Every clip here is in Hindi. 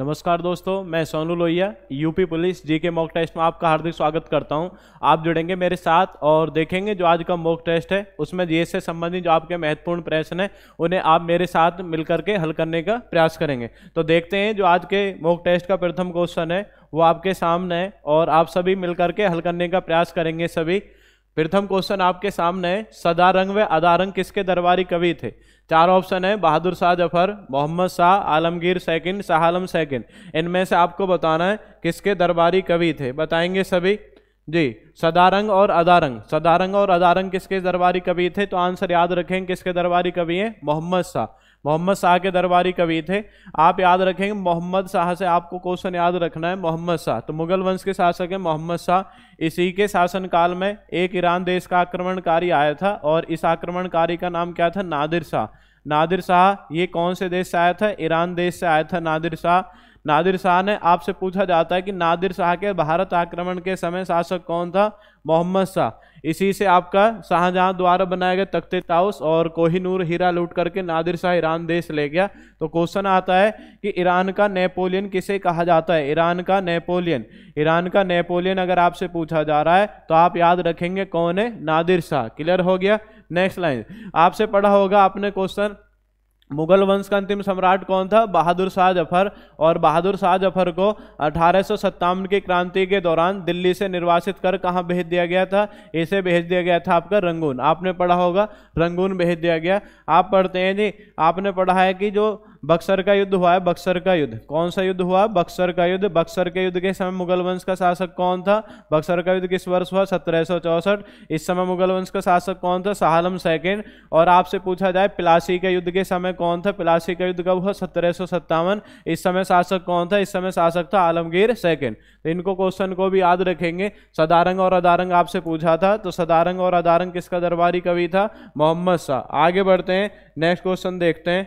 नमस्कार दोस्तों मैं Sonu Lohia UP police G K mock test में आपका हार्दिक स्वागत करता हूं आप जुड़ेंगे मेरे साथ और देखेंगे जो आज का मॉक टेस्ट है उसमें जीएस से संबंधित जो आपके महत्वपूर्ण प्रश्न हैं उन्हें आप मेरे साथ मिलकर के हल करने का प्रयास करेंगे तो देखते हैं जो आज के मॉक टेस्ट का प्रथम क्वेश्चन है वो आपके सामने है और आप सभी मिल करके हल करने का प्रयास करेंगे सभी प्रथम क्वेश्चन आपके सामने है सदारंग व अदारंग किसके दरबारी कवि थे चार ऑप्शन है बहादुर शाह जफर मोहम्मद शाह आलमगीर सैकिन शाह आलम सैकिन इनमें से आपको बताना है किसके दरबारी कवि थे बताएंगे सभी जी सदारंग और अदारंग सदारंग और अदारंग किसके दरबारी कवि थे तो आंसर याद रखें किसके दरबारी कवि हैं मोहम्मद शाह मोहम्मद शाह के दरबारी कवि थे आप याद रखेंगे मोहम्मद शाह से आपको क्वेश्चन याद रखना है मोहम्मद शाह तो मुगल वंश के शासक हैं मोहम्मद शाह इसी के शासनकाल में एक ईरान देश का आक्रमणकारी आया था और इस आक्रमणकारी का नाम क्या था नादिर शाह नादिर शाह ये कौन से देश से आया था ईरान देश से आया था नादिर शाह नादिर शाह ने आपसे पूछा जाता है कि नादिर शाह के भारत आक्रमण के समय शासक कौन था मोहम्मद शाह इसी से आपका शाहजहां द्वारा बनाया गया तख्ते ताउस और कोहिनूर हीरा लूट करके नादिर शाह ईरान देश ले गया तो क्वेश्चन आता है कि ईरान का नेपोलियन किसे कहा जाता है ईरान का नेपोलियन ईरान का नेपोलियन अगर आपसे पूछा जा रहा है तो आप याद रखेंगे कौन है नादिर शाह क्लियर हो गया नेक्स्ट लाइन आपसे पढ़ा होगा आपने क्वेश्चन मुगल वंश का अंतिम सम्राट कौन था बहादुर शाह जफर और बहादुर शाह जफर को अठारह की क्रांति के दौरान दिल्ली से निर्वासित कर कहाँ भेज दिया गया था इसे भेज दिया गया था आपका रंगून आपने पढ़ा होगा रंगून भेज दिया गया आप पढ़ते हैं जी आपने पढ़ा है कि जो बक्सर का युद्ध हुआ है बक्सर का युद्ध कौन सा युद्ध हुआ बक्सर का युद्ध बक्सर के युद्ध के समय मुगल वंश का शासक कौन था बक्सर का युद्ध किस वर्ष हुआ सत्रह इस समय मुगल वंश का शासक कौन था सहालम सेकेंड और आपसे पूछा जाए पिलासी के युद्ध के समय कौन था पिलासी का युद्ध कब हुआ सत्रह इस समय शासक कौन था इस समय शासक था आलमगीर सेकेंड तो इनको क्वेश्चन को भी याद रखेंगे सदारंग और अदारंग आपसे पूछा था तो सदारंग और अदारंग किसका दरबारी कवि था मोहम्मद शाह आगे बढ़ते हैं नेक्स्ट क्वेश्चन देखते हैं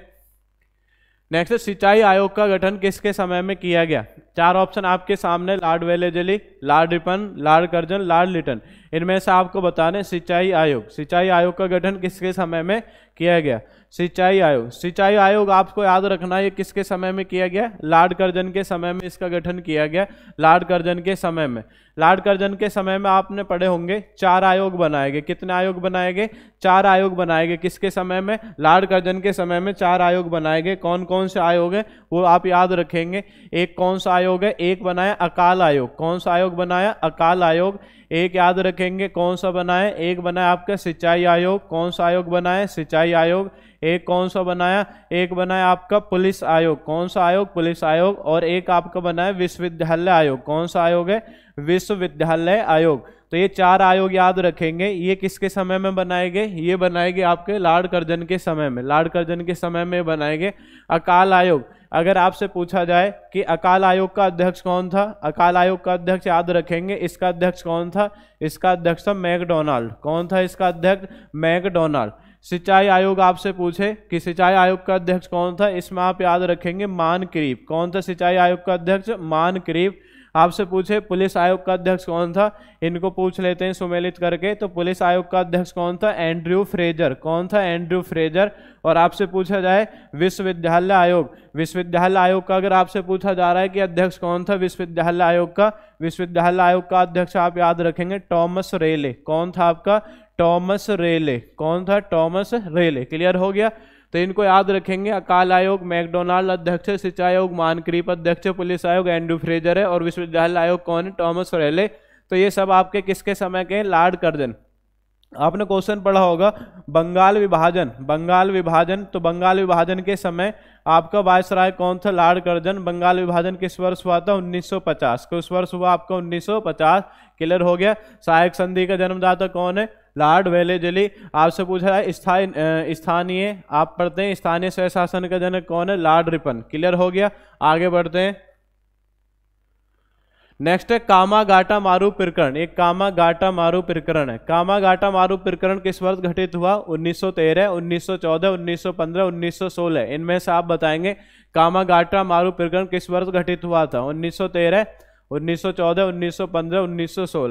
नेक्स्ट सिंचाई आयोग का गठन किसके समय में किया गया चार ऑप्शन आपके सामने Lord Wellesley Lord Ripon Lord Curzon Lord Lytton इनमें से आपको बताने सिंचाई आयोग सिंचाई आयोग का गठन किसके समय में किया गया सिंचाई आयोग सिंचाई आयोग आपको याद रखना ये किसके समय में किया गया लाड कर्जन के समय में इसका गठन किया गया लाड कर्जन के समय में लाड कर्जन के समय में आपने पढ़े होंगे चार आयोग बनाए गए कितने आयोग बनाए गए चार आयोग बनाए गए किसके समय में लाड कर्जन के समय में चार आयोग बनाए गए कौन कौन से आयोग है वो आप याद रखेंगे एक कौन सा आयोग है एक बनाया अकाल आयोग कौन सा आयोग बनाया अकाल आयोग एक याद रखेंगे कौन सा बनाए एक बनाया आपका सिंचाई आयोग कौन सा आयोग बनाए सिंचाई आयोग एक कौन सा बनाया एक बनाया आपका पुलिस आयोग कौन सा आयोग पुलिस आयोग और एक आपका बनाया विश्वविद्यालय आयोग कौन सा आयोग है विश्वविद्यालय आयोग तो ये चार आयोग याद रखेंगे ये किसके समय में बनाए गए ये बनाए गए आपके लाड कर्जन के समय में लाड कर्जन के समय में बनाए गए अकाल आयोग अगर आपसे पूछा जाए कि अकाल आयोग का अध्यक्ष कौन था अकाल आयोग का अध्यक्ष याद रखेंगे इसका अध्यक्ष कौन था इसका अध्यक्ष था मैकडोनाल्ड कौन था इसका अध्यक्ष मैकडोनाल्ड सिंचाई आयोग आपसे पूछे कि सिंचाई आयोग का अध्यक्ष कौन था इसमें आप याद रखेंगे मान क्रीप कौन था सिंचाई आयोग का अध्यक्ष मान क्रीप आपसे पूछे पुलिस आयोग का अध्यक्ष कौन था इनको पूछ लेते हैं सुमेलित करके तो पुलिस आयोग का अध्यक्ष कौन था एंड्रयू फ्रेजर कौन था एंड्रयू फ्रेजर और आपसे पूछा जाए विश्वविद्यालय आयोग विश्वविद्यालय आयोग का अगर आपसे पूछा जा रहा है कि अध्यक्ष कौन था विश्वविद्यालय आयोग का विश्वविद्यालय आयोग का अध्यक्ष आप याद रखेंगे टॉमस रेले कौन था आपका टॉमस रेले कौन था टॉमस रेले क्लियर हो गया तो इनको याद रखेंगे अकाल आयोग मैकडोनाल्ड अध्यक्ष शिक्षा आयोग मानक्रीप अध्यक्ष पुलिस आयोग एंड्रू फ्रेजर है और विश्वविद्यालय आयोग कौन है टॉमस फ्रेले तो ये सब आपके किसके समय के लार्ड कर्जन आपने क्वेश्चन पढ़ा होगा बंगाल विभाजन बंगाल विभाजन तो बंगाल विभाजन के समय आपका वायसराय कौन था लार्ड कर्जन बंगाल विभाजन किस वर्ष हुआ था 1950 को तो उस वर्ष हुआ आपका 1950 क्लियर हो गया सहायक संधि का जन्मदाता कौन है लॉर्ड जली आपसे पूछा है स्थानीय स्थानीय आप पढ़ते हैं स्थानीय स्वशासन का जनक कौन है लॉर्ड रिपन क्लियर हो गया आगे बढ़ते हैं नेक्स्ट है कामा गाटा मारू प्रकरण एक कामा गाटा मारू प्रकरण है कामा गाटा मारू प्रकरण किस वर्ष घटित हुआ 1913, 1914, 1915, 1916 इनमें से आप बताएंगे कामा गाटा मारू प्रकरण किस वर्ष घटित हुआ था 1913 1914, सौ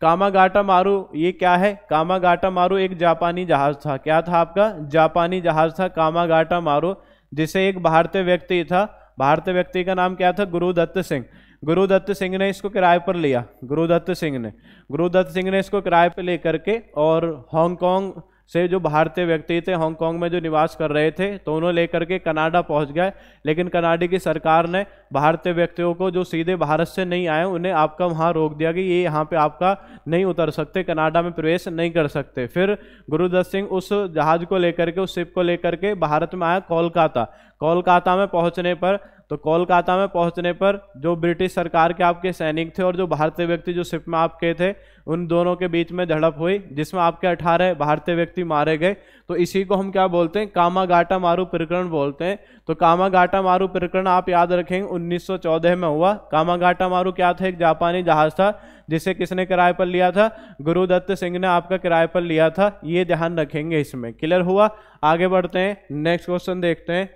कामागाटा मारू ये क्या है कामागाटा मारू एक जापानी जहाज था क्या था आपका जापानी जहाज था कामागाटा मारू जिसे एक भारतीय व्यक्ति था भारतीय व्यक्ति का नाम क्या था गुरुदत्त सिंह गुरुदत्त सिंह ने इसको किराए पर लिया गुरुदत्त सिंह ने गुरुदत्त सिंह ने इसको किराए पर ले करके और हांगकांग से जो भारतीय व्यक्ति थे हांगकांग में जो निवास कर रहे थे तो उन्हें लेकर के कनाडा पहुंच गए लेकिन कनाडा की सरकार ने भारतीय व्यक्तियों को जो सीधे भारत से नहीं आए उन्हें आपका वहाँ रोक दिया कि ये यहाँ पे आपका नहीं उतर सकते कनाडा में प्रवेश नहीं कर सकते फिर गुरुदत्त सिंह उस जहाज को लेकर के उस शिप को लेकर के भारत में आया कोलकाता कोलकाता में पहुंचने पर तो कोलकाता में पहुंचने पर जो ब्रिटिश सरकार के आपके सैनिक थे और जो भारतीय व्यक्ति जो शिप में आपके थे उन दोनों के बीच में झड़प हुई जिसमें आपके अठारह भारतीय व्यक्ति मारे गए तो इसी को हम क्या बोलते हैं कामागाटा मारू प्रकरण बोलते हैं तो कामागाटा मारू प्रकरण आप याद रखेंगे 1914 में हुआ कामागाटा मारू क्या था एक जापानी जहाज था जिसे किसने किराए पर लिया था गुरुदत्त सिंह ने आपका किराए पर लिया था ये ध्यान रखेंगे इसमें क्लियर हुआ आगे बढ़ते हैं नेक्स्ट क्वेश्चन देखते हैं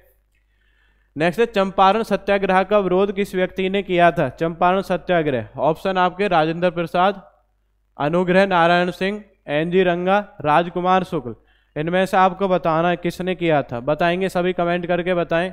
नेक्स्ट है चंपारण सत्याग्रह का विरोध किस व्यक्ति ने किया था चंपारण सत्याग्रह ऑप्शन आपके राजेंद्र प्रसाद अनुग्रह नारायण सिंह एन जी रंगा राजकुमार शुक्ल इनमें से आपको बताना है किसने किया था बताएंगे सभी कमेंट करके बताएं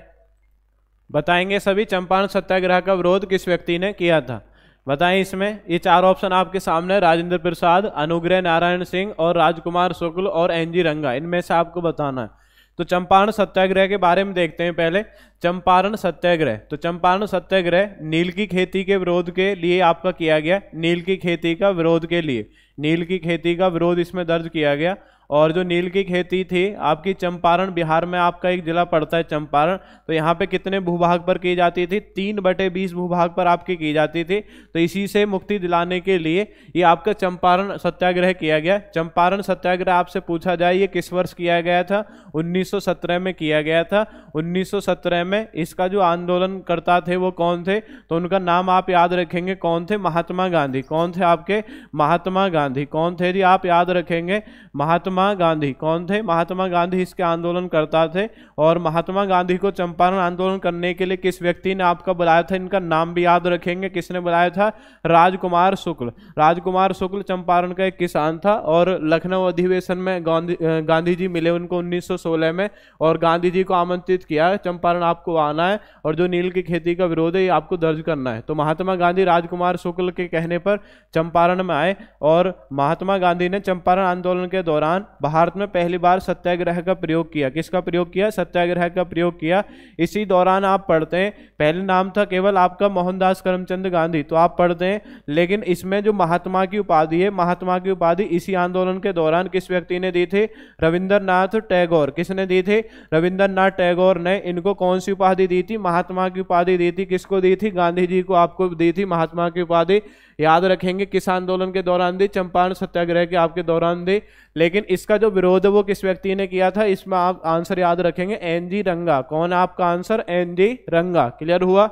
बताएंगे सभी चंपारण सत्याग्रह का विरोध किस व्यक्ति ने किया था बताएं इसमें ये चार ऑप्शन आपके सामने राजेंद्र प्रसाद अनुग्रह नारायण सिंह और राजकुमार शुक्ल और एन जी रंगा इनमें से आपको बताना है तो चंपारण सत्याग्रह के बारे में देखते हैं पहले चंपारण सत्याग्रह तो चंपारण सत्याग्रह नील की खेती के विरोध के लिए आपका किया गया नील की खेती का विरोध के लिए नील की खेती का विरोध इसमें दर्ज किया गया और जो नील की खेती थी आपकी चंपारण बिहार में आपका एक जिला पड़ता है चंपारण तो यहाँ पे कितने भूभाग पर की जाती थी तीन बटे बीस भूभाग पर आपकी की जाती थी तो इसी से मुक्ति दिलाने के लिए ये आपका चंपारण सत्याग्रह किया गया चंपारण सत्याग्रह आपसे पूछा जाए ये किस वर्ष किया गया था 1917 में किया गया था 1917 में इसका जो आंदोलनकर्ता थे वो कौन थे तो उनका नाम आप याद रखेंगे कौन थे महात्मा गांधी कौन थे आपके महात्मा गांधी कौन थे जी आप याद रखेंगे महात्मा महात्मा गांधी कौन थे महात्मा गांधी इसके आंदोलन करता थे और महात्मा गांधी को चंपारण आंदोलन करने के लिए किस व्यक्ति ने आपका बुलाया था इनका नाम भी याद रखेंगे किसने बुलाया था राजकुमार शुक्ल राजकुमार शुक्ल चंपारण का एक किसान था और लखनऊ अधिवेशन में गांधी गांधी जी मिले उनको उन्नीस में और गांधी जी को आमंत्रित किया चंपारण आपको आना है और जो नील की खेती का विरोध है आपको दर्ज करना है तो महात्मा गांधी राजकुमार शुक्ल के कहने पर चंपारण में आए और महात्मा गांधी ने चंपारण आंदोलन के दौरान दौरान भारत में पहली बार सत्याग्रह का प्रयोग किया किसका प्रयोग किया सत्याग्रह का प्रयोग किया इसी दौरान आप पढ़ते हैं पहले नाम था केवल आपका मोहनदास करमचंद गांधी तो आप पढ़ते हैं लेकिन इसमें जो महात्मा की उपाधि है महात्मा की उपाधि इसी आंदोलन के दौरान किस व्यक्ति ने दी थी रविंद्र टैगोर किसने दी थी रविंद्र टैगोर ने इनको कौन सी उपाधि दी थी महात्मा की उपाधि दी थी किसको दी थी गांधी जी को आपको दी थी महात्मा की उपाधि याद रखेंगे किस आंदोलन के दौरान दी चंपारण सत्याग्रह के आपके दौरान दी लेकिन इसका जो विरोध वो किस व्यक्ति ने किया था इसमें आप आंसर याद रखेंगे एन जी रंगा कौन आपका आंसर एन जी रंगा क्लियर हुआ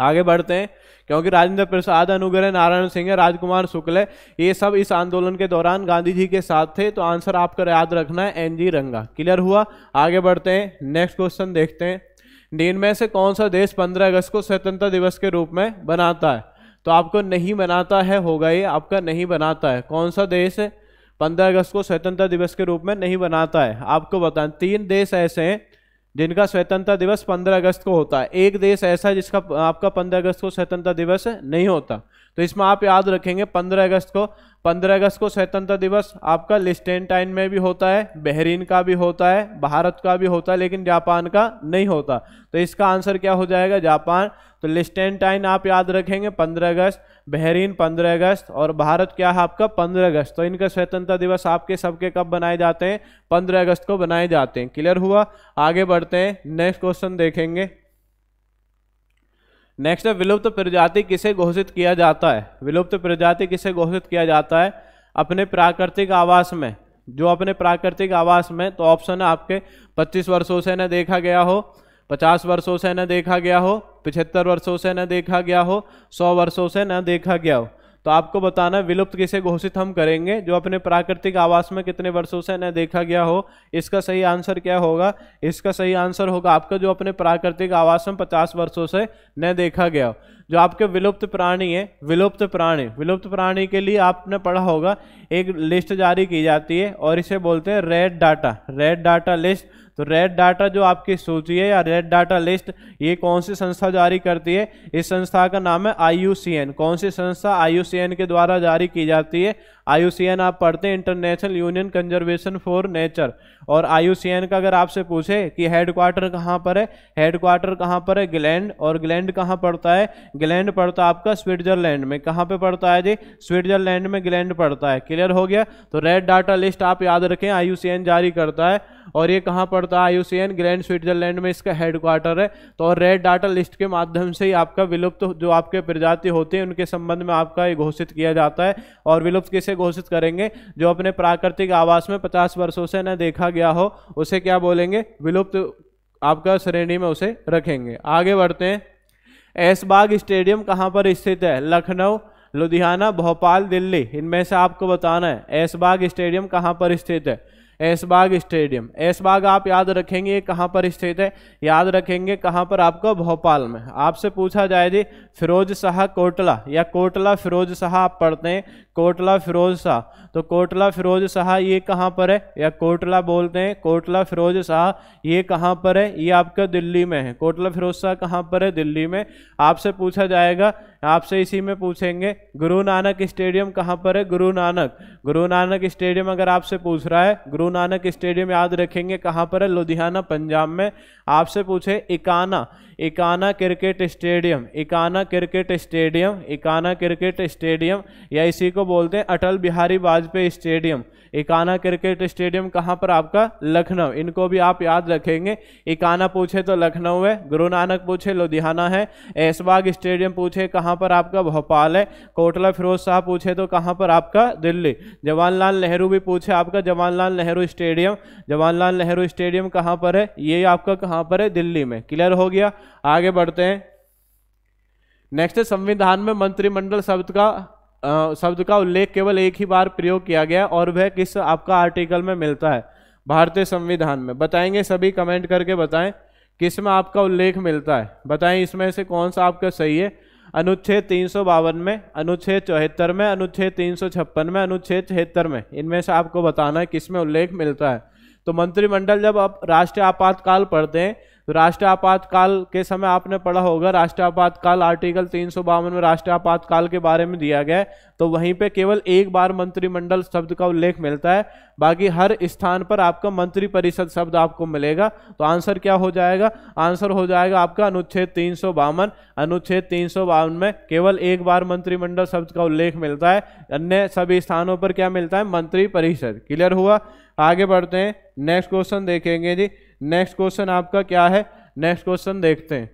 आगे बढ़ते हैं क्योंकि राजेंद्र प्रसाद अनुग्रह नारायण सिंह है राजकुमार शुक्ल है ये सब इस आंदोलन के दौरान गांधी जी के साथ थे तो आंसर आपका याद रखना है एन जी रंगा क्लियर हुआ आगे बढ़ते हैं नेक्स्ट क्वेश्चन देखते हैं निम्न में से कौन सा देश 15 अगस्त को स्वतंत्रता दिवस के रूप में बनाता है तो आपको नहीं बनाता है होगा ये आपका नहीं बनाता है कौन सा देश पंद्रह अगस्त को स्वतंत्रता दिवस के रूप में नहीं बनाता है आपको बता तीन देश ऐसे हैं जिनका स्वतंत्रता दिवस पंद्रह अगस्त को होता है एक देश ऐसा है जिसका आपका पंद्रह अगस्त को स्वतंत्रता दिवस नहीं होता तो इसमें आप याद रखेंगे 15 अगस्त को 15 अगस्त को स्वतंत्रता दिवस आपका लिस्टेंटाइन में भी होता है बहरीन का भी होता है भारत का भी होता है लेकिन जापान का नहीं होता तो इसका आंसर क्या हो जाएगा जापान तो लिस्टेंटाइन आप याद रखेंगे 15 अगस्त बहरीन 15 अगस्त और भारत क्या है आपका 15 अगस्त तो इनका स्वतंत्रता दिवस आपके सबके कब बनाए जाते हैं 15 अगस्त को बनाए जाते हैं क्लियर हुआ आगे बढ़ते हैं नेक्स्ट क्वेश्चन देखेंगे नेक्स्ट है विलुप्त प्रजाति किसे घोषित किया जाता है विलुप्त प्रजाति किसे घोषित किया जाता है अपने प्राकृतिक आवास में जो अपने प्राकृतिक आवास में तो ऑप्शन है आपके 25 वर्षों से न देखा गया हो 50 वर्षों से न देखा गया हो 75 वर्षों से न देखा गया हो 100 वर्षों से न देखा गया हो तो आपको बताना विलुप्त किसे घोषित हम करेंगे जो अपने प्राकृतिक आवास में कितने वर्षों से न देखा गया हो इसका सही आंसर क्या होगा इसका सही आंसर होगा आपका जो अपने प्राकृतिक आवास में पचास वर्षों से न देखा गया हो जो आपके विलुप्त प्राणी है विलुप्त प्राणी विलुप्त प्राणी के लिए आपने पढ़ा होगा एक लिस्ट जारी की जाती है और इसे बोलते हैं red data red data list तो रेड डाटा जो आपकी सूची है या रेड डाटा लिस्ट ये कौन सी संस्था जारी करती है इस संस्था का नाम है आई कौन सी संस्था आई के द्वारा जारी की जाती है आई आप पढ़ते हैं International Union Conservation for Nature और आई का अगर आपसे पूछे कि हेडक्वार्टर कहाँ पर है हेडक्वार्टर कहाँ पर है ग्लैंड और ग्लैंड कहाँ पड़ता है ग्लैंड पड़ता है आपका स्विट्जरलैंड में कहाँ पे पड़ता है जी स्विट्जरलैंड में ग्लैंड पड़ता है क्लियर हो गया तो रेड डाटा लिस्ट आप याद रखें आई जारी करता है और ये कहाँ पड़ता है आयुसियन ग्रैंड स्विट्जरलैंड में इसका हेडक्वार्टर है तो और रेड डाटा लिस्ट के माध्यम से ही आपका विलुप्त तो जो आपके प्रजाति होती है उनके संबंध में आपका ये घोषित किया जाता है और विलुप्त किसे घोषित करेंगे जो अपने प्राकृतिक आवास में पचास वर्षों से न देखा गया हो उसे क्या बोलेंगे विलुप्त आपका श्रेणी में उसे रखेंगे आगे बढ़ते हैं ऐसबाग स्टेडियम कहाँ पर स्थित है लखनऊ लुधियाना भोपाल दिल्ली इनमें से आपको बताना है ऐसबाग स्टेडियम कहाँ पर स्थित है ऐसबाग स्टेडियम ऐसबाग आप याद रखेंगे कहाँ पर स्थित है याद रखेंगे कहाँ पर आपको भोपाल में आपसे पूछा जाए जी फिरोज शाह कोटला या कोटला फिरोज शाह आप पढ़ते हैं कोटला फिरोज शाह तो कोटला फिरोज शाह ये कहाँ पर है या कोटला बोलते हैं कोटला फिरोज शाह ये कहाँ पर है ये आपका दिल्ली में है कोटला फिरोज शाह कहाँ पर है दिल्ली में आपसे पूछा जाएगा आपसे इसी में पूछेंगे गुरु नानक स्टेडियम कहाँ पर है गुरु नानक गुरु नानक स्टेडियम अगर आपसे पूछ रहा है गुरु नानक स्टेडियम याद रखेंगे कहाँ पर है लुधियाना पंजाब में आपसे पूछे Ekana Ekana cricket stadium Ekana cricket stadium Ekana cricket stadium या इसी को बोलते हैं Atal Bihari Vajpayee stadium Ekana cricket stadium कहाँ पर आपका लखनऊ इनको भी आप याद रखेंगे इकाना पूछे तो लखनऊ है गुरु नानक पूछे लुधियाना है ऐसबाग स्टेडियम पूछे कहाँ पर आपका भोपाल है कोटला फिरोज शाह पूछे तो कहाँ पर आपका दिल्ली जवाहरलाल नेहरू भी पूछे आपका जवाहरलाल नेहरू स्टेडियम जवाहरलाल नेहरू स्टेडियम कहाँ पर है ये आपका कहाँ पर है दिल्ली में क्लियर हो गया आगे बढ़ते हैं नेक्स्ट संविधान में मंत्रिमंडल शब्द का शब्द का उल्लेख केवल एक ही बार प्रयोग किया गया और वह किस आपका आर्टिकल में मिलता है भारतीय संविधान में बताएंगे सभी कमेंट करके बताएं किस में आपका उल्लेख मिलता है बताएं इसमें से कौन सा आपका सही है अनुच्छेद तीन में अनुच्छेद चौहत्तर में अनुच्छेद तीन में अनुच्छेद छिहत्तर में इनमें से आपको बताना है किस में उल्लेख मिलता है तो मंत्रिमंडल जब आप राष्ट्रीय आपातकाल पढ़ते हैं तो राष्ट्र आपातकाल के समय आपने पढ़ा होगा राष्ट्र आपातकाल आर्टिकल तीन में राष्ट्र आपातकाल के बारे में दिया गया तो वहीं पे केवल एक बार मंत्रिमंडल शब्द का उल्लेख मिलता है बाकी हर स्थान पर आपका मंत्री परिषद शब्द आपको मिलेगा तो आंसर क्या हो जाएगा आंसर हो जाएगा आपका अनुच्छेद तीन अनुच्छेद तीन में केवल एक बार मंत्रिमंडल शब्द का उल्लेख मिलता है अन्य सभी स्थानों पर क्या मिलता है मंत्री परिषद क्लियर हुआ आगे बढ़ते हैं नेक्स्ट क्वेश्चन देखेंगे जी नेक्स्ट क्वेश्चन आपका क्या है नेक्स्ट क्वेश्चन देखते हैं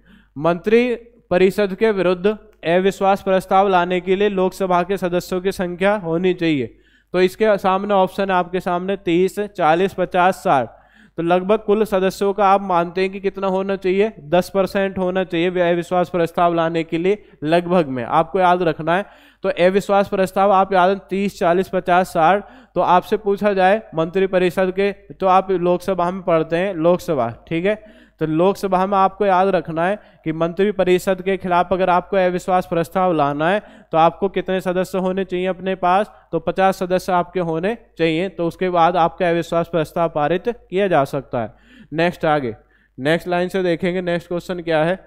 मंत्री परिषद के विरुद्ध अविश्वास प्रस्ताव लाने के लिए लोकसभा के सदस्यों की संख्या होनी चाहिए तो इसके सामने ऑप्शन आपके सामने तीस चालीस पचास साठ तो लगभग कुल सदस्यों का आप मानते हैं कि कितना होना चाहिए दस परसेंट होना चाहिए अविश्वास प्रस्ताव लाने के लिए लगभग में आपको याद रखना है तो अविश्वास प्रस्ताव आप याद तीस चालीस पचास साठ तो आपसे पूछा जाए मंत्रिपरिषद के तो आप लोकसभा में पढ़ते हैं लोकसभा ठीक है तो लोकसभा में आपको याद रखना है कि मंत्रिपरिषद के खिलाफ अगर आपको अविश्वास प्रस्ताव लाना है तो आपको कितने सदस्य होने चाहिए अपने पास तो 50 सदस्य आपके होने चाहिए तो उसके बाद आपका अविश्वास प्रस्ताव पारित किया जा सकता है नेक्स्ट आगे नेक्स्ट लाइन से देखेंगे नेक्स्ट क्वेश्चन क्या है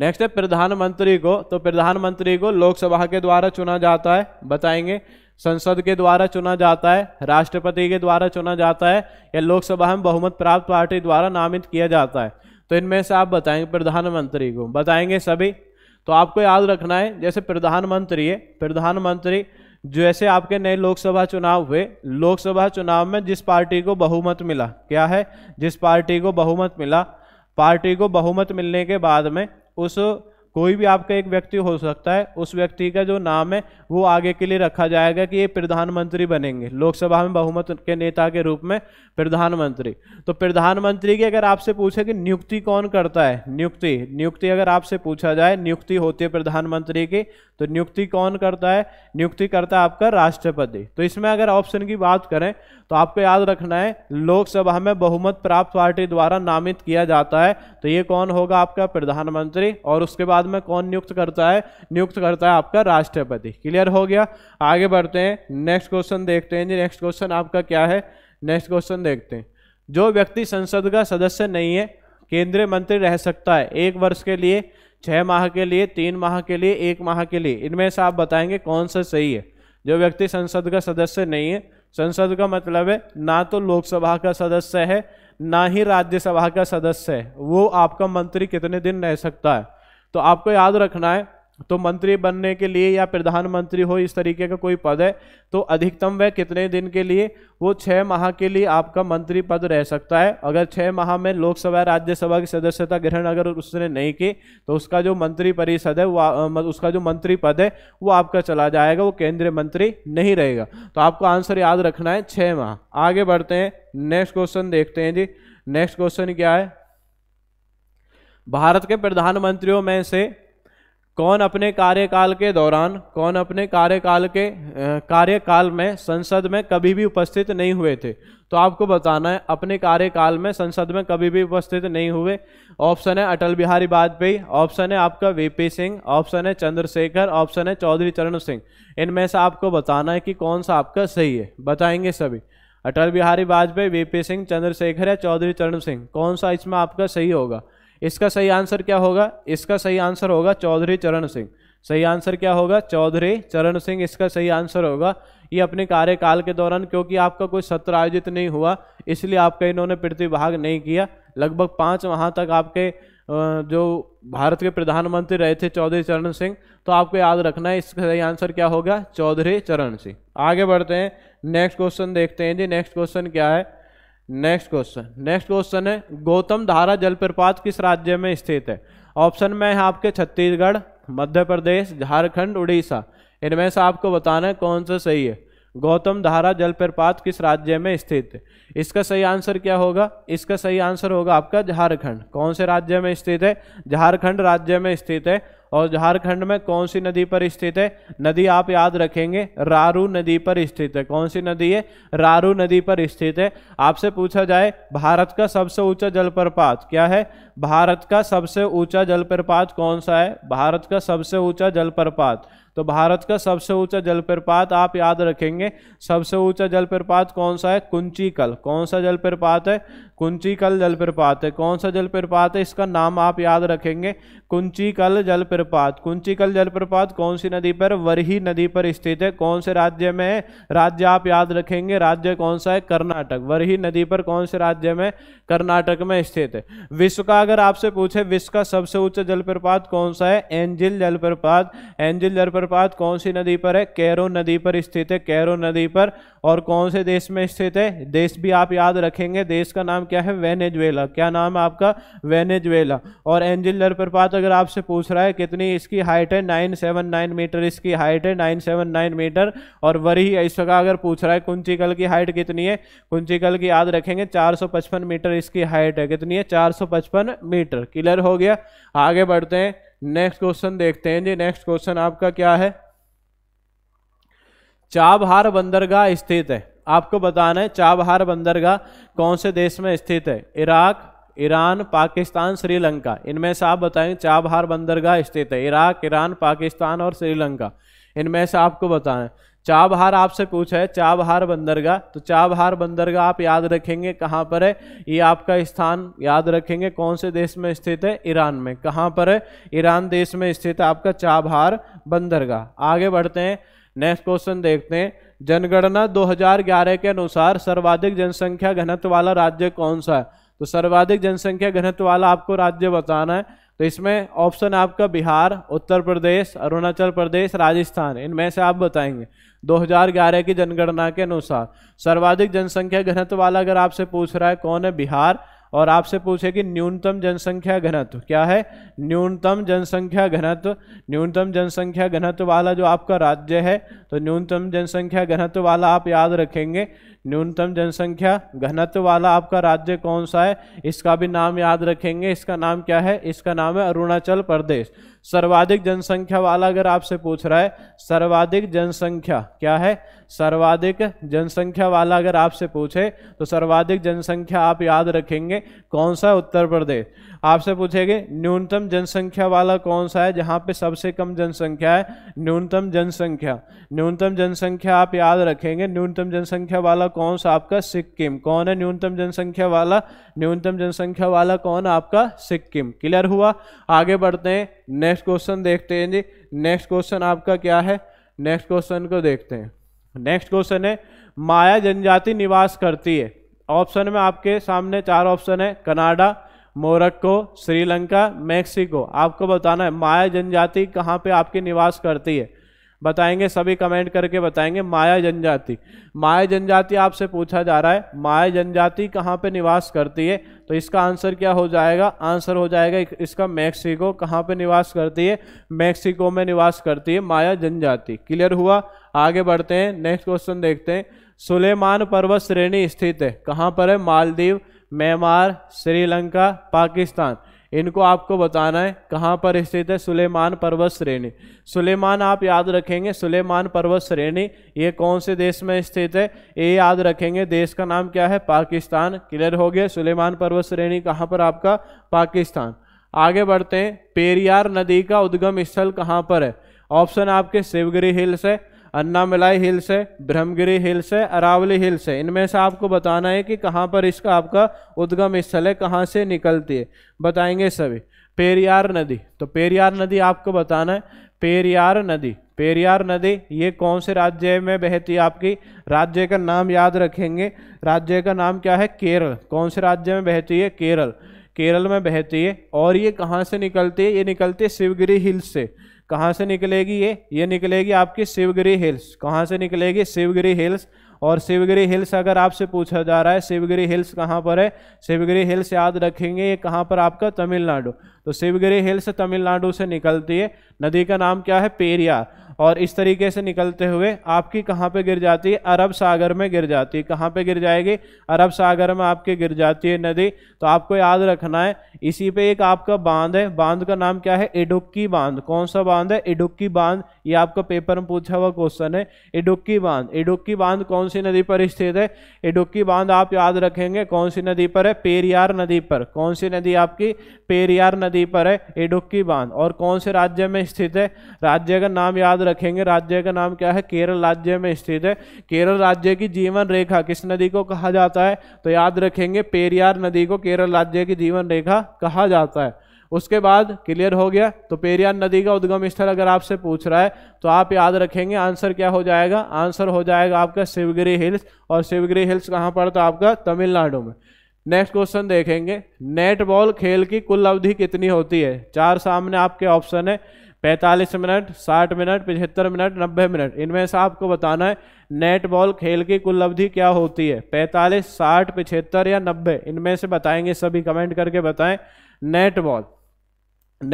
नेक्स्ट है प्रधानमंत्री को तो प्रधानमंत्री को लोकसभा के द्वारा चुना जाता है बताएंगे संसद के द्वारा चुना जाता है राष्ट्रपति के द्वारा चुना जाता है या लोकसभा में बहुमत प्राप्त पार्टी द्वारा नामित किया जाता है तो इनमें से आप बताएंगे प्रधानमंत्री को बताएंगे सभी तो आपको याद रखना है जैसे प्रधानमंत्री है प्रधानमंत्री जैसे आपके नए लोकसभा चुनाव हुए लोकसभा चुनाव में जिस पार्टी को बहुमत मिला क्या है जिस पार्टी को बहुमत मिला पार्टी को बहुमत मिलने के बाद में uso कोई भी आपका एक व्यक्ति हो सकता है उस व्यक्ति का जो नाम है वो आगे के लिए रखा जाएगा कि ये प्रधानमंत्री बनेंगे लोकसभा में बहुमत के नेता के रूप में प्रधानमंत्री तो प्रधानमंत्री की अगर आपसे पूछे कि नियुक्ति कौन करता है नियुक्ति नियुक्ति अगर आपसे पूछा जाए नियुक्ति होती है प्रधानमंत्री की तो नियुक्ति कौन करता है नियुक्ति करता है आपका राष्ट्रपति तो इसमें अगर ऑप्शन की बात करें तो आपको याद रखना है लोकसभा में बहुमत प्राप्त पार्टी द्वारा नामित किया जाता है तो ये कौन होगा आपका प्रधानमंत्री और उसके बाद बाद में कौन नियुक्त करता है नियुक्त करता है आपका राष्ट्रपति क्लियर हो गया आगे बढ़ते हैं नेक्स्ट क्वेश्चन देखते हैं जी नेक्स्ट क्वेश्चन आपका क्या है नेक्स्ट क्वेश्चन देखते हैं जो व्यक्ति संसद का सदस्य नहीं है केंद्रीय मंत्री रह सकता है एक वर्ष के लिए छः माह के लिए तीन माह के लिए एक माह के लिए इनमें से आप बताएंगे कौन सा सही है जो व्यक्ति संसद का सदस्य नहीं है संसद का मतलब है ना तो लोकसभा का सदस्य है ना ही राज्यसभा का सदस्य है वो आपका मंत्री कितने दिन रह सकता है तो आपको याद रखना है तो मंत्री बनने के लिए या प्रधानमंत्री हो इस तरीके का कोई पद है तो अधिकतम वह कितने दिन के लिए वो छः माह के लिए आपका मंत्री पद रह सकता है अगर छः माह में लोकसभा राज्यसभा की सदस्यता ग्रहण अगर उसने नहीं की तो उसका जो मंत्री परिषद है वो उसका जो मंत्री पद है वो आपका चला जाएगा वो केंद्रीय मंत्री नहीं रहेगा तो आपको आंसर याद रखना है छः माह आगे बढ़ते हैं नेक्स्ट क्वेश्चन देखते हैं जी नेक्स्ट क्वेश्चन क्या है भारत के प्रधानमंत्रियों में से कौन अपने कार्यकाल के दौरान कौन अपने कार्यकाल के कार्यकाल में संसद में कभी भी उपस्थित नहीं हुए थे तो आपको बताना है अपने कार्यकाल में संसद में कभी भी उपस्थित नहीं हुए ऑप्शन है अटल बिहारी वाजपेयी ऑप्शन है आपका वीपी सिंह ऑप्शन है चंद्रशेखर ऑप्शन है चौधरी चरण सिंह इनमें से आपको बताना है कि कौन सा आपका सही है बताएंगे सभी अटल बिहारी वाजपेयी वीपी सिंह चंद्रशेखर या चौधरी चरण सिंह कौन सा इसमें आपका सही होगा इसका सही आंसर क्या होगा इसका सही आंसर होगा चौधरी चरण सिंह सही आंसर क्या होगा चौधरी चरण सिंह इसका सही आंसर होगा ये अपने कार्यकाल के दौरान क्योंकि आपका कोई सत्र आयोजित नहीं हुआ इसलिए आपका इन्होंने प्रतिभाग नहीं किया लगभग पाँच माह तक आपके जो भारत के प्रधानमंत्री रहे थे चौधरी चरण सिंह तो आपको याद रखना है इसका सही आंसर क्या होगा चौधरी चरण सिंह आगे बढ़ते हैं नेक्स्ट क्वेश्चन देखते हैं जी नेक्स्ट क्वेश्चन क्या है नेक्स्ट क्वेश्चन नेक्स्ट क्वेश्चन है गौतम धारा जलप्रपात किस राज्य में स्थित है ऑप्शन में है आपके छत्तीसगढ़ मध्य प्रदेश झारखंड उड़ीसा इनमें से आपको बताना है कौन सा सही है गौतम धारा जलप्रपात किस राज्य में स्थित है इसका सही आंसर क्या होगा इसका सही आंसर होगा आपका झारखंड कौन से राज्य में स्थित है झारखंड राज्य में स्थित है और झारखंड में कौन सी नदी पर स्थित है नदी आप याद रखेंगे रारू नदी पर स्थित है कौन सी नदी है रारू नदी पर स्थित है आपसे पूछा जाए भारत का सबसे ऊंचा जलप्रपात क्या है भारत का सबसे ऊंचा जलप्रपात कौन सा है भारत का सबसे ऊंचा जलप्रपात तो भारत का सबसे ऊंचा जलप्रपात आप याद रखेंगे सबसे ऊंचा जलप्रपात कौन सा है कुंचीकल कौन सा जलप्रपात है कुंचीकल जलप्रपात है कौन सा जलप्रपात है इसका नाम आप याद रखेंगे कुंचीकल जलप्रपात कुंचीकल जलप्रपात कौन सी नदी पर वरही नदी पर स्थित है कौन से राज्य में है राज्य आप याद रखेंगे राज्य कौन सा है कर्नाटक वरही नदी पर कौन से राज्य में कर्नाटक में स्थित है विश्व का अगर आपसे पूछे विश्व का सबसे उच्च जलप्रपात कौन सा है एंजिल जलप्रपात एंजिल जलप्रपात कौन सी नदी पर है कैरो नदी पर स्थित है कैरो नदी पर और कौन से देश में स्थित है देश भी आप याद रखेंगे देश का नाम क्या है वेनेजुएला क्या नाम है आपका वेनेजुएला और एंजिल जलप्रपात अगर आपसे पूछ रहा है कितनी इसकी हाइट है नाइन सेवन नाइन मीटर इसकी हाइट है नाइन सेवन नाइन मीटर और वरी इसका अगर पूछ रहा है कुंचिकल की हाइट कितनी है कुंचिकल की याद रखेंगे चार सौ पचपन मीटर इसकी हाइट है कितनी है चार सौ पचपन मीटर क्लियर हो गया आगे बढ़ते हैं नेक्स्ट क्वेश्चन देखते हैं जी नेक्स्ट क्वेश्चन आपका क्या है चाबहार बंदरगाह स्थित है आपको बताना है चाबहार बंदरगाह कौन से देश में स्थित है इराक ईरान पाकिस्तान श्रीलंका इनमें से आप बताएंगे चाबहार बंदरगाह स्थित है इराक ईरान पाकिस्तान और श्रीलंका इनमें से आपको बताएं चाबहार आपसे पूछा है चाबहार बंदरगाह तो चाबहार बंदरगाह आप याद रखेंगे कहाँ पर है ये आपका स्थान याद रखेंगे कौन से देश में स्थित है ईरान में कहाँ पर है ईरान देश में स्थित है आपका चाबहार बंदरगाह आगे बढ़ते हैं नेक्स्ट क्वेश्चन देखते हैं जनगणना 2011 के अनुसार सर्वाधिक जनसंख्या घनत्व वाला राज्य कौन सा है तो सर्वाधिक जनसंख्या घनत्व वाला आपको राज्य बताना है तो इसमें ऑप्शन आपका बिहार उत्तर प्रदेश अरुणाचल प्रदेश राजस्थान इनमें से आप बताएंगे 2011 की जनगणना के अनुसार सर्वाधिक जनसंख्या घनत्व वाला अगर आपसे पूछ रहा है कौन है बिहार और आपसे पूछे कि न्यूनतम जनसंख्या घनत्व क्या है न्यूनतम जनसंख्या घनत्व न्यूनतम जनसंख्या घनत्व वाला जो आपका राज्य है तो न्यूनतम जनसंख्या घनत्व वाला आप याद रखेंगे न्यूनतम जनसंख्या घनत्व वाला आपका राज्य कौन सा है इसका भी नाम याद रखेंगे इसका नाम क्या है इसका नाम है अरुणाचल प्रदेश सर्वाधिक जनसंख्या वाला अगर आपसे पूछ रहा है सर्वाधिक जनसंख्या क्या है सर्वाधिक जनसंख्या वाला अगर आपसे पूछे तो सर्वाधिक जनसंख्या आप याद रखेंगे कौन सा उत्तर प्रदेश आपसे पूछेंगे न्यूनतम जनसंख्या वाला कौन सा है जहाँ पे सबसे कम जनसंख्या है न्यूनतम जनसंख्या न्यूनतम जनसंख्या आप याद रखेंगे न्यूनतम जनसंख्या वाला कौन सा आपका सिक्किम कौन है न्यूनतम जनसंख्या वाला न्यूनतम जनसंख्या वाला कौन आपका सिक्किम क्लियर हुआ आगे बढ़ते हैं नेक्स्ट क्वेश्चन देखते हैं जी नेक्स्ट क्वेश्चन आपका क्या है नेक्स्ट क्वेश्चन को देखते हैं नेक्स्ट क्वेश्चन है माया जनजाति निवास करती है ऑप्शन में आपके सामने चार ऑप्शन है कनाडा मोरक्को श्रीलंका मैक्सिको आपको बताना है माया जनजाति कहाँ पे आपके निवास करती है बताएंगे सभी कमेंट करके बताएंगे माया जनजाति माया जनजाति आपसे पूछा जा रहा है माया जनजाति कहाँ पे निवास करती है तो इसका आंसर क्या हो जाएगा आंसर हो जाएगा इसका मैक्सिको कहाँ पे निवास करती है मैक्सिको में निवास करती है माया जनजाति क्लियर हुआ आगे बढ़ते हैं नेक्स्ट क्वेश्चन देखते हैं सुलेमान पर्वत श्रेणी स्थित है कहाँ पर है मालदीव म्यांमार श्रीलंका पाकिस्तान इनको आपको बताना है कहाँ पर स्थित है सुलेमान पर्वत श्रेणी सुलेमान आप याद रखेंगे सुलेमान पर्वत श्रेणी ये कौन से देश में स्थित है ये याद रखेंगे देश का नाम क्या है पाकिस्तान क्लियर हो गया सुलेमान पर्वत श्रेणी कहाँ पर आपका पाकिस्तान आगे बढ़ते हैं पेरियार नदी का उद्गम स्थल कहाँ पर है ऑप्शन आपके शिवगिरी हिल्स है अन्नामलाई हिल्स है ब्रह्मगिरी हिल्स है अरावली हिल्स है इनमें से आपको बताना है कि कहाँ पर इसका आपका उद्गम स्थल है कहाँ से निकलती है बताएंगे सभी पेरियार नदी तो पेरियार नदी आपको बताना है पेरियार नदी पेरियार नदी ये कौन से राज्य में बहती है आपकी राज्य का नाम याद रखेंगे राज्य का नाम क्या है केरल कौन से राज्य में बहती है केरल केरल में बहती है और ये कहाँ से निकलती है ये निकलती है शिवगिरी हिल्स से कहाँ से निकलेगी ये ये निकलेगी आपकी शिवगिरी हिल्स कहाँ से निकलेगी शिवगिरी हिल्स और शिवगिरी हिल्स अगर आपसे पूछा जा रहा है शिवगिरी हिल्स कहाँ पर है शिवगिरी हिल्स याद रखेंगे ये कहाँ पर आपका तमिलनाडु तो शिवगिरी हिल्स तमिलनाडु से निकलती है नदी का नाम क्या है पेरियार और इस तरीके से निकलते हुए आपकी कहाँ पे गिर जाती है अरब सागर में गिर जाती है कहाँ पे गिर जाएगी अरब सागर में आपके गिर जाती है नदी तो आपको याद रखना है इसी पे एक आपका बांध है बांध का नाम क्या है इडुक्की बांध कौन सा बांध है इडुक्की बांध ये आपका पेपर में पूछा हुआ क्वेश्चन है इडुक्की बांध इडुक्की बांध कौन सी नदी पर स्थित है इडुक्की बांध आप याद रखेंगे कौन सी नदी पर है पेरियार नदी पर कौन सी नदी आपकी पेरियार नदी पर है इडुक्की बांध और कौन से राज्य में स्थित है राज्य का नाम याद रख रखेंगे राज्य का नाम क्या है केरल राज्य में स्थित है केरल राज्य की जीवन रेखा किस नदी को कहा जाता है तो याद रखेंगे पेरियार नदी को केरल राज्य की जीवन रेखा कहा जाता है उसके बाद क्लियर हो गया तो पेरियार नदी का उद्गम स्थल अगर आपसे पूछ रहा है तो आप याद रखेंगे आंसर क्या हो जाएगा आंसर हो जाएगा आपका शिवगिरी हिल्स और शिवगिरी हिल्स कहाँ पर है आपका तमिलनाडु में नेक्स्ट क्वेश्चन देखेंगे नेटबॉल खेल की कुल अवधि कितनी होती है चार सामने आपके ऑप्शन है पैंतालीस मिनट साठ मिनट पिछहत्तर मिनट नब्बे मिनट इनमें से आपको बताना है नेट बॉल खेल की कुल अवधि क्या होती है पैंतालीस साठ पिछहत्तर या नब्बे इनमें से बताएंगे सभी कमेंट करके बताएं नेट बॉल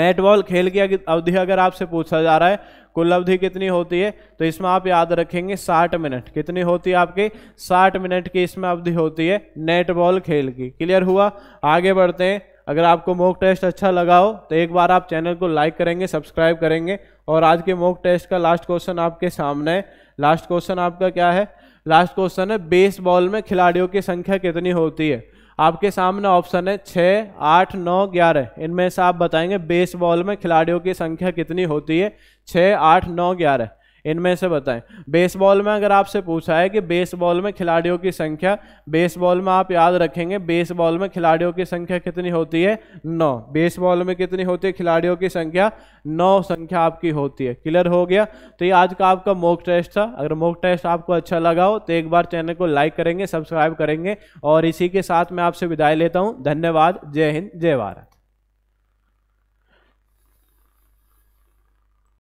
नेट बॉल खेल की अवधि अगर आपसे पूछा जा रहा है कुल अवधि कितनी होती है तो इसमें आप याद रखेंगे 60 मिनट कितनी होती है आपकी 60 मिनट की इसमें अवधि होती है नेट बॉल खेल की क्लियर हुआ आगे बढ़ते हैं अगर आपको मॉक टेस्ट अच्छा लगा हो तो एक बार आप चैनल को लाइक करेंगे सब्सक्राइब करेंगे और आज के मॉक टेस्ट का लास्ट क्वेश्चन आपके सामने है लास्ट क्वेश्चन आपका क्या है लास्ट क्वेश्चन है बेसबॉल में खिलाड़ियों की संख्या कितनी होती है आपके सामने ऑप्शन है छः आठ नौ ग्यारह इनमें से आप बताएंगे बेसबॉल में खिलाड़ियों की संख्या कितनी होती है छः आठ नौ ग्यारह इनमें से बताएं बेसबॉल में अगर आपसे पूछा है कि बेसबॉल में खिलाड़ियों की संख्या बेसबॉल में आप याद रखेंगे बेसबॉल में खिलाड़ियों की संख्या कितनी होती है नौ बेसबॉल में कितनी होती है खिलाड़ियों की संख्या नौ संख्या आपकी होती है क्लियर हो गया तो ये आज का आपका मोक टेस्ट था अगर मोक टेस्ट आपको अच्छा लगा हो तो एक बार चैनल को लाइक करेंगे सब्सक्राइब करेंगे और इसी के साथ मैं आपसे विदाई लेता हूँ धन्यवाद जय हिंद जय भारत